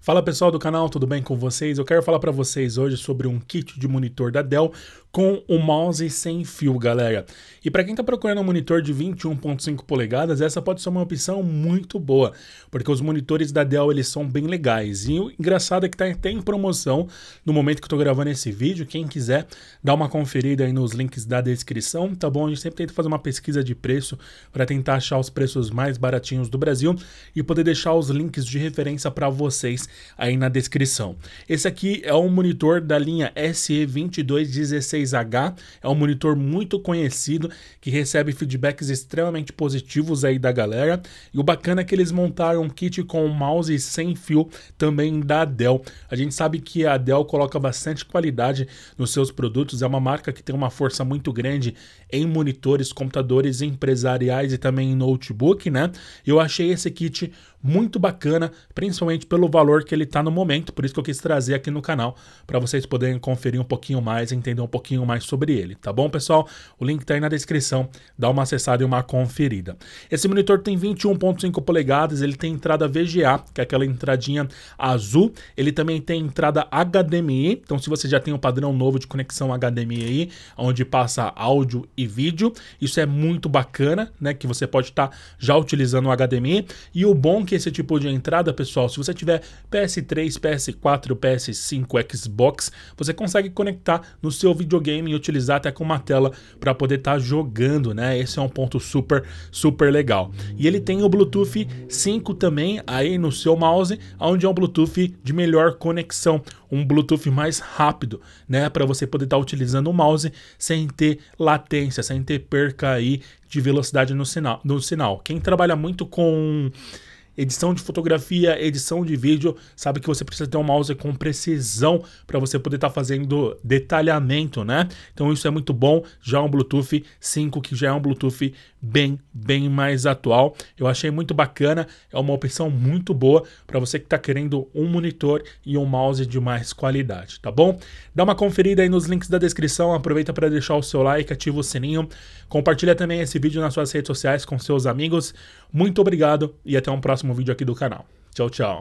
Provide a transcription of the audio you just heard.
Fala pessoal do canal, tudo bem com vocês? Eu quero falar para vocês hoje sobre um kit de monitor da Dell com o um mouse sem fio, galera. E para quem está procurando um monitor de 21.5 polegadas, essa pode ser uma opção muito boa, porque os monitores da Dell eles são bem legais. E o engraçado é que está até em promoção no momento que eu estou gravando esse vídeo. Quem quiser, dá uma conferida aí nos links da descrição, tá bom? A gente sempre tenta fazer uma pesquisa de preço para tentar achar os preços mais baratinhos do Brasil e poder deixar os links de referência para vocês deles aí na descrição. Esse aqui é um monitor da linha SE2216H, é um monitor muito conhecido que recebe feedbacks extremamente positivos aí da galera. E o bacana é que eles montaram um kit com mouse sem fio também da Dell. A gente sabe que a Dell coloca bastante qualidade nos seus produtos, é uma marca que tem uma força muito grande em monitores, computadores empresariais e também em notebook, né? Eu achei esse kit muito bacana, principalmente pelo valor valor que ele está no momento, por isso que eu quis trazer aqui no canal, para vocês poderem conferir um pouquinho mais, entender um pouquinho mais sobre ele, tá bom, pessoal? O link está aí na descrição, dá uma acessada e uma conferida. Esse monitor tem 21.5 polegadas, ele tem entrada VGA, que é aquela entradinha azul, ele também tem entrada HDMI, então se você já tem um padrão novo de conexão HDMI aí, onde passa áudio e vídeo, isso é muito bacana, né, que você pode estar tá já utilizando o HDMI, e o bom é que esse tipo de entrada, pessoal, se você tiver PS3, PS4, PS5, Xbox, você consegue conectar no seu videogame e utilizar até com uma tela para poder estar tá jogando, né? Esse é um ponto super, super legal. E ele tem o Bluetooth 5 também aí no seu mouse, onde é um Bluetooth de melhor conexão, um Bluetooth mais rápido, né? Para você poder estar tá utilizando o mouse sem ter latência, sem ter perca aí de velocidade no sinal. No sinal. Quem trabalha muito com edição de fotografia, edição de vídeo, sabe que você precisa ter um mouse com precisão para você poder estar tá fazendo detalhamento, né? Então isso é muito bom, já é um Bluetooth 5 que já é um Bluetooth bem, bem mais atual. Eu achei muito bacana, é uma opção muito boa para você que está querendo um monitor e um mouse de mais qualidade, tá bom? Dá uma conferida aí nos links da descrição, aproveita para deixar o seu like, ativa o sininho, compartilha também esse vídeo nas suas redes sociais com seus amigos. Muito obrigado e até um próximo próximo vídeo aqui do canal. Tchau, tchau.